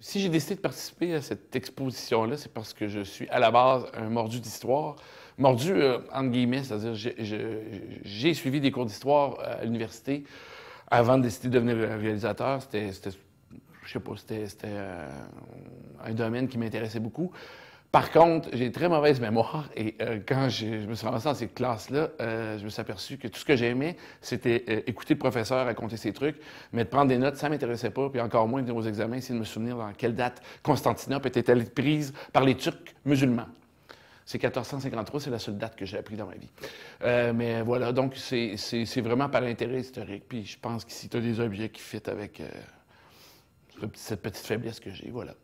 si j'ai décidé de participer à cette exposition-là, c'est parce que je suis à la base un mordu d'histoire. Mordu, euh, entre guillemets, c'est-à-dire j'ai suivi des cours d'histoire à l'université avant de décider de devenir réalisateur. C'était, je sais pas, c'était euh, un domaine qui m'intéressait beaucoup. Par contre, j'ai une très mauvaise mémoire et euh, quand je, me suis ramassé dans ces classes-là, euh, je me suis aperçu que tout ce que j'aimais, c'était euh, écouter le professeur raconter ses trucs, mais de prendre des notes, ça m'intéressait pas, puis encore moins venir aux examens, essayer de me souvenir dans quelle date Constantinople était prise par les Turcs musulmans. C'est 1453, c'est la seule date que j'ai appris dans ma vie. mais voilà, donc c'est vraiment par intérêt historique. Puis je pense que si tu as des objets qui fit avec cette petite faiblesse que j'ai, voilà.